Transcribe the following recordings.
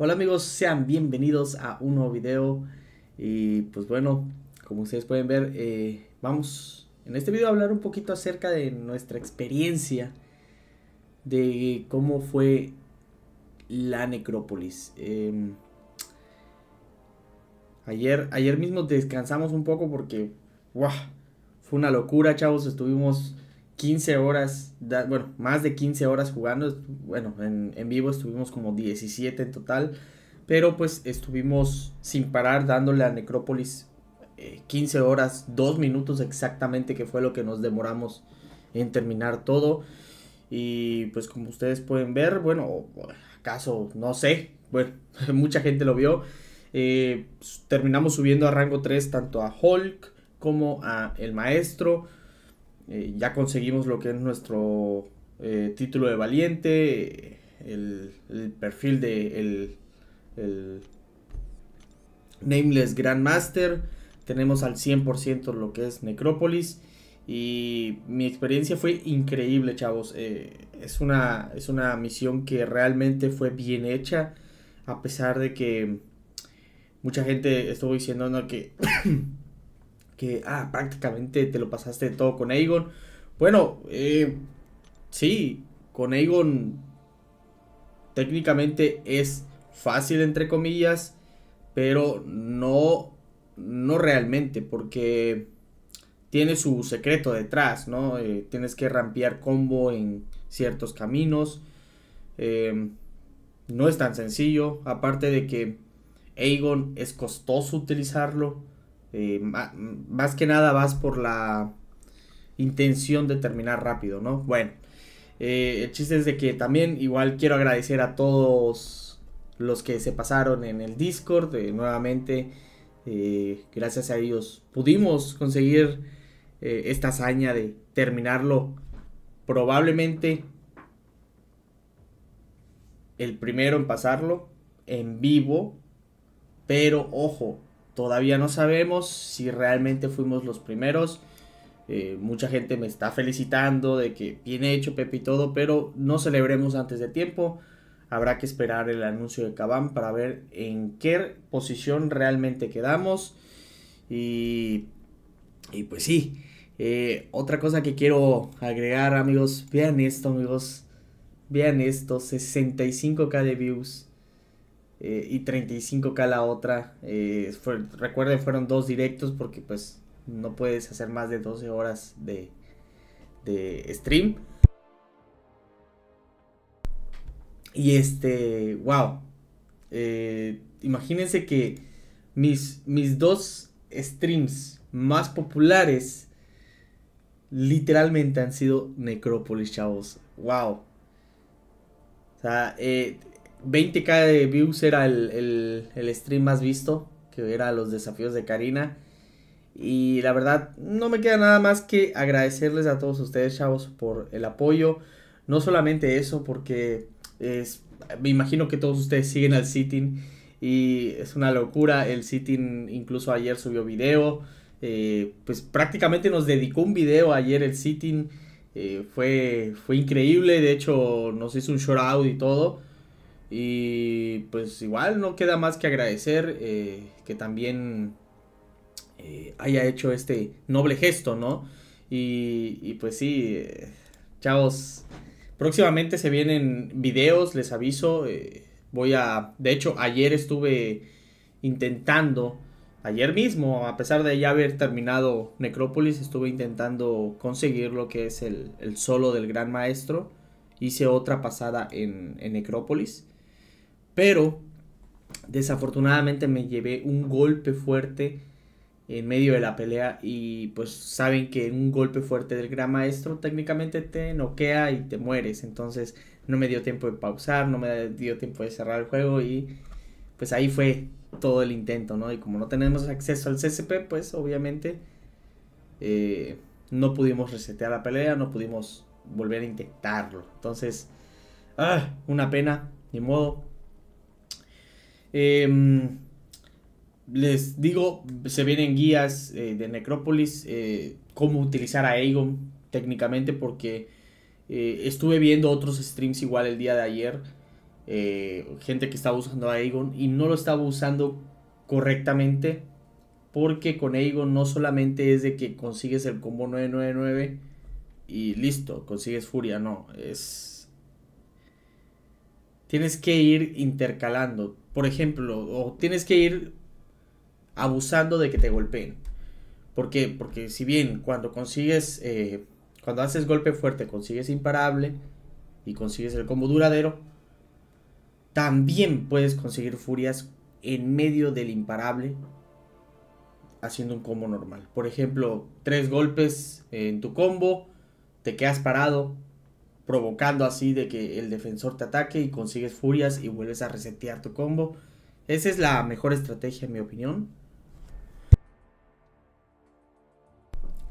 Hola amigos, sean bienvenidos a un nuevo video y pues bueno, como ustedes pueden ver, eh, vamos en este video a hablar un poquito acerca de nuestra experiencia de cómo fue la necrópolis. Em, ayer, ayer mismo descansamos un poco porque, fue una locura, chavos, estuvimos 15 horas, bueno, más de 15 horas jugando. Bueno, en, vivo estuvimos como 17 en total, pero pues estuvimos sin parar dándole a Necrópolis 15 eh, horas, 2 minutos exactamente, que fue lo que nos demoramos en terminar todo. Y pues como ustedes pueden ver, bueno, acaso, no sé, bueno, mucha gente lo vio. Eh, terminamos subiendo a rango 3 tanto a Hulk como a El Maestro eh, ya conseguimos lo que es nuestro eh, título de valiente, el, perfil de el, el Nameless Grandmaster, tenemos al 100% lo que es Necrópolis y mi experiencia fue increíble, chavos. Eh, es, una, es una misión que realmente fue bien hecha, a pesar de que mucha gente estuvo diciendo que que, ah, prácticamente te lo pasaste todo con Aegon. Bueno, eh, sí, con Aegon técnicamente es fácil, entre comillas, pero no, no realmente, porque tiene su secreto detrás, ¿no? Eh, tienes que rampear combo en ciertos caminos. Eh, no es tan sencillo, aparte de que Aegon es costoso utilizarlo eh, más que nada vas por la intención de terminar rápido, ¿no? Bueno, eh, el chiste es de que también igual quiero agradecer a todos los que se pasaron en el Discord, eh, nuevamente, gracias a ellos pudimos conseguir esta hazaña de terminarlo probablemente el primero en pasarlo en vivo, pero ojo, Todavía no sabemos si realmente fuimos los primeros. Eh, mucha gente me está felicitando de que bien hecho Pepe y todo, pero no celebremos antes de tiempo. Habrá que esperar el anuncio de Cabán para ver en qué posición realmente quedamos. Y, y pues sí, eh, otra cosa que quiero agregar amigos, vean esto amigos, vean esto, 65k de views eh, y 35k la otra. Eh, recuerden, fueron dos directos porque pues no puedes hacer más de 12 horas de, de stream. Y este, wow. Eh, imagínense que mis, mis dos streams más populares literalmente han sido Necrópolis, chavos. Wow. O sea, eh, 20k de views era el, stream más visto, que era los desafíos de Karina. Y la verdad, no me queda nada más que agradecerles a todos ustedes, chavos, por el apoyo. No solamente eso, porque es, me imagino que todos ustedes siguen al sitting y es una locura. El sitting incluso ayer subió video. Eh, pues prácticamente nos dedicó un video ayer el sitting. Eh, fue, fue increíble, de hecho nos hizo un shout out y todo. Y pues igual no queda más que agradecer eh, que también eh, haya hecho este noble gesto, ¿no? Y, pues sí, eh, chavos, próximamente se vienen videos, les aviso. voy a, de hecho, ayer estuve intentando, ayer mismo, a pesar de ya haber terminado Necrópolis, estuve intentando conseguir lo que es el, solo del Gran Maestro. Hice otra pasada en Necrópolis. Pero desafortunadamente me llevé un golpe fuerte en medio de la pelea y pues saben que un golpe fuerte del gran maestro técnicamente te noquea y te mueres. Entonces no me dio tiempo de pausar, no me dio tiempo de cerrar el juego y pues ahí fue todo el intento, ¿no? Y como no tenemos acceso al CCP, pues obviamente eh, no pudimos resetear la pelea, no pudimos volver a intentarlo. Entonces, ah, una pena, ni modo, Em, les digo, se vienen guías eh, de Necrópolis, eh, cómo utilizar a Aegon técnicamente, porque eh, estuve viendo otros streams igual el día de ayer, gente que estaba usando a Aegon y no lo estaba usando correctamente, porque con Aegon no solamente es de que consigues el combo 999 y listo, consigues furia, no, es... Tienes que ir intercalando por ejemplo, o tienes que ir abusando de que te golpeen. ¿Por qué? Porque si bien cuando consigues, eh, cuando haces golpe fuerte, consigues imparable y consigues el combo duradero, también puedes conseguir furias en medio del imparable haciendo un combo normal. Por ejemplo, tres golpes en tu combo, te quedas parado, provocando así de que el defensor te ataque y consigues furias y vuelves a resetear tu combo. Esa es la mejor estrategia en mi opinión.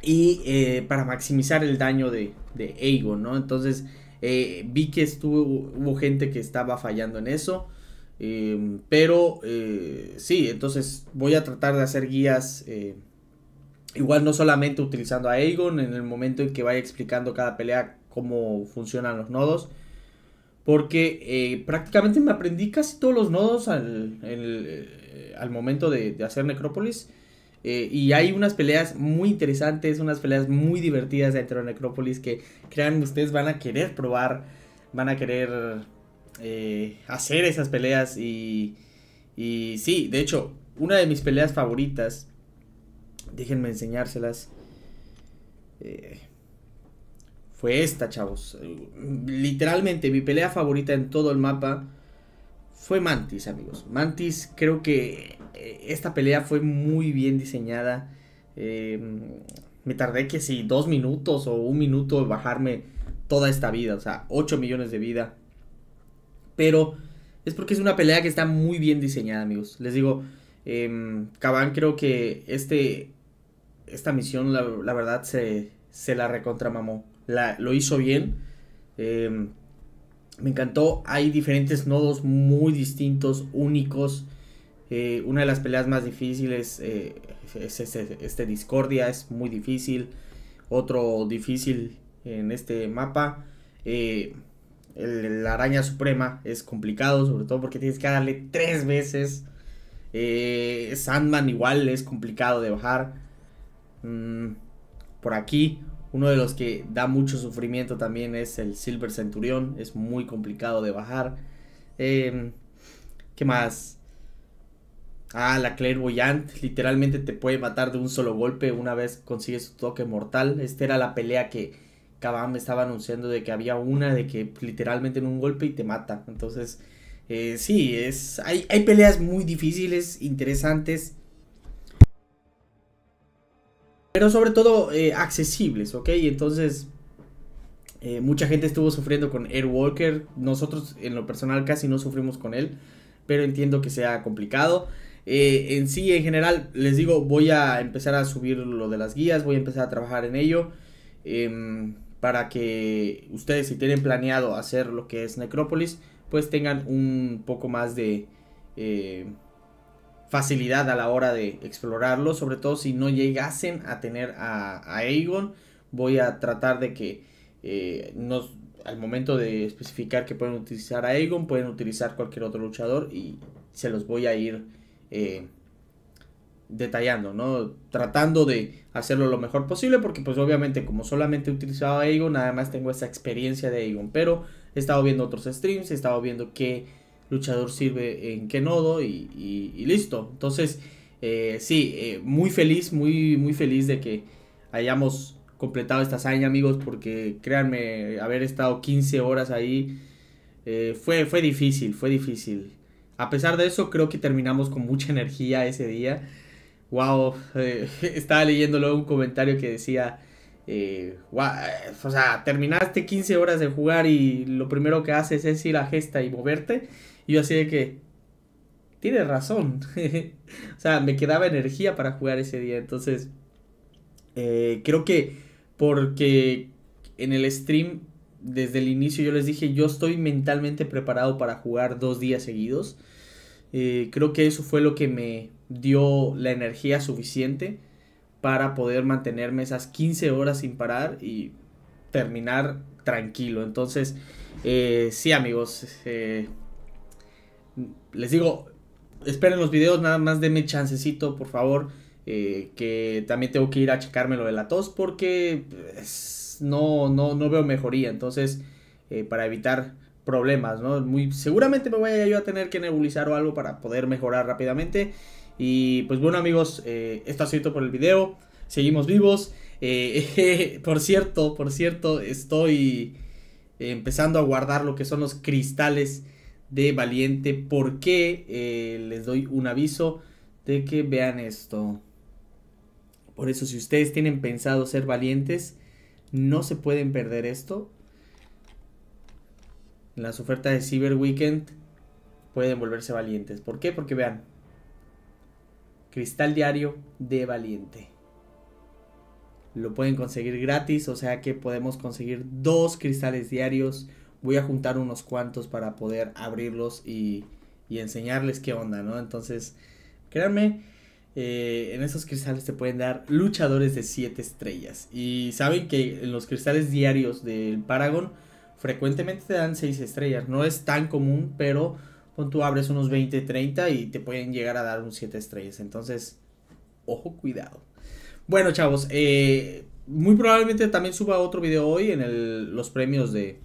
Y eh, para maximizar el daño de, Aegon, ¿no? Entonces eh, vi que estuvo, hubo gente que estaba fallando en eso. Em, pero eh, sí, entonces voy a tratar de hacer guías igual no solamente utilizando a Aegon en el momento en que vaya explicando cada pelea cómo funcionan los nodos. Porque eh, prácticamente me aprendí casi todos los nodos al, eh, momento de, hacer Necrópolis. Eh, y hay unas peleas muy interesantes, unas peleas muy divertidas dentro de Necrópolis que crean ustedes van a querer probar, van a querer hacer esas peleas. Y, y sí, de hecho, una de mis peleas favoritas, déjenme enseñárselas. Eh, fue esta, chavos. Literalmente, mi pelea favorita en todo el mapa fue Mantis, amigos. Mantis, creo que eh, esta pelea fue muy bien diseñada. Em, me tardé que si dos minutos o un minuto en bajarme toda esta vida, o sea, ocho millones de vida. Pero es porque es una pelea que está muy bien diseñada, amigos. Les digo, em, Cabán, creo que este, esta misión, la, verdad, se, se la recontramamó lo hizo bien. Em, me encantó. Hay diferentes nodos muy distintos, únicos. Eh, una de las peleas más difíciles eh, es este, Discordia, es muy difícil. Otro difícil en este mapa. Eh, la araña suprema es complicado, sobre todo porque tienes que darle tres veces. Sandman igual es complicado de bajar. Mm, por aquí, uno de los que da mucho sufrimiento también es el Silver Centurión. Es muy complicado de bajar. Em, ¿Qué más? Ah, la Clairvoyant. Literalmente te puede matar de un solo golpe una vez consigues su toque mortal. Esta era la pelea que Kabam estaba anunciando de que había una de que literalmente en un golpe y te mata. Entonces, eh, sí, es, hay, hay peleas muy difíciles, interesantes pero sobre todo eh, accesibles, ¿ok? Entonces, eh, mucha gente estuvo sufriendo con Airwalker, nosotros en lo personal casi no sufrimos con él, pero entiendo que sea complicado. Eh, en sí, en general, les digo, voy a empezar a subir lo de las guías, voy a empezar a trabajar en ello. Em, para que ustedes, si tienen planeado hacer lo que es Necrópolis, pues tengan un poco más de facilidad a la hora de explorarlo, sobre todo si no llegasen a tener a, Aegon. Voy a tratar de que eh, al momento de especificar que pueden utilizar a Aegon, pueden utilizar cualquier otro luchador y se los voy a ir eh, detallando, ¿no? Tratando de hacerlo lo mejor posible porque pues obviamente como solamente he utilizado a Aegon, nada más tengo esa experiencia de Aegon, pero he estado viendo otros streams, he estado viendo que luchador sirve en qué nodo y, listo. Entonces, eh, sí, eh, muy feliz, muy, muy feliz de que hayamos completado esta hazaña, amigos, porque créanme, haber estado 15 horas ahí eh, fue, fue difícil, fue difícil. A pesar de eso, creo que terminamos con mucha energía ese día. Wow, estaba leyendo luego un comentario que decía eh, o sea, terminaste 15 horas de jugar y lo primero que haces es ir a gesta y moverte. Y yo así de que, tienes razón. o sea, me quedaba energía para jugar ese día. Entonces, eh, creo que porque en el stream, desde el inicio yo les dije, yo estoy mentalmente preparado para jugar dos días seguidos. Eh, creo que eso fue lo que me dio la energía suficiente para poder mantenerme esas 15 horas sin parar y terminar tranquilo. Entonces, eh, sí amigos, eh, les digo, esperen los videos, nada más denme chancecito, por favor. Eh, que también tengo que ir a checarme lo de la tos porque pues, no, no, veo mejoría. Entonces, para evitar problemas, ¿no? Muy, seguramente me voy a, yo a tener que nebulizar o algo para poder mejorar rápidamente. Y pues bueno amigos, eh, esto ha sido todo por el video. Seguimos vivos. Eh, por cierto, por cierto, estoy eh, empezando a guardar lo que son los cristales de Valiente. Porque les doy un aviso de que vean esto. Por eso, si ustedes tienen pensado ser valientes, no se pueden perder esto. las ofertas de Cyber Weekend pueden volverse valientes. ¿Por qué? Porque vean, Cristal Diario de Valiente. Lo pueden conseguir gratis, o sea que podemos conseguir dos cristales diarios. Voy a juntar unos cuantos para poder abrirlos y, y enseñarles qué onda, ¿no? Entonces, créanme, eh, en esos cristales te pueden dar luchadores de 7 estrellas. Y saben que en los cristales diarios del Paragon frecuentemente te dan 6 estrellas. No es tan común, pero tú abres unos 20, 30 y te pueden llegar a dar un 7 estrellas. Entonces, ojo, cuidado. Bueno, chavos, eh, muy probablemente también suba otro video hoy en los premios de,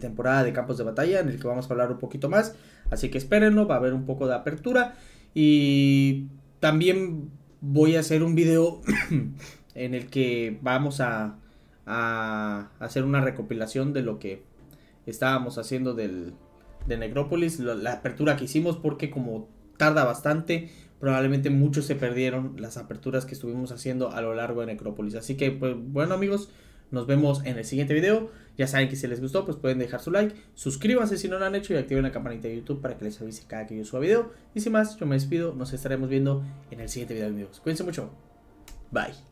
temporada de campos de batalla, en el que vamos a hablar un poquito más. Así que espérenlo, va a haber un poco de apertura. Y también voy a hacer un video en el que vamos a hacer una recopilación de lo que estábamos haciendo del, de Necrópolis, la, apertura que hicimos, porque como tarda bastante, probablemente muchos se perdieron las aperturas que estuvimos haciendo a lo largo de Necrópolis. Así que, pues bueno amigos, nos vemos en el siguiente video. Ya saben que si les gustó, pues pueden dejar su like, suscríbanse si no lo han hecho y activen la campanita de YouTube para que les avise cada que yo suba video. Y sin más, yo me despido, nos estaremos viendo en el siguiente video amigos. Cuídense mucho. Bye.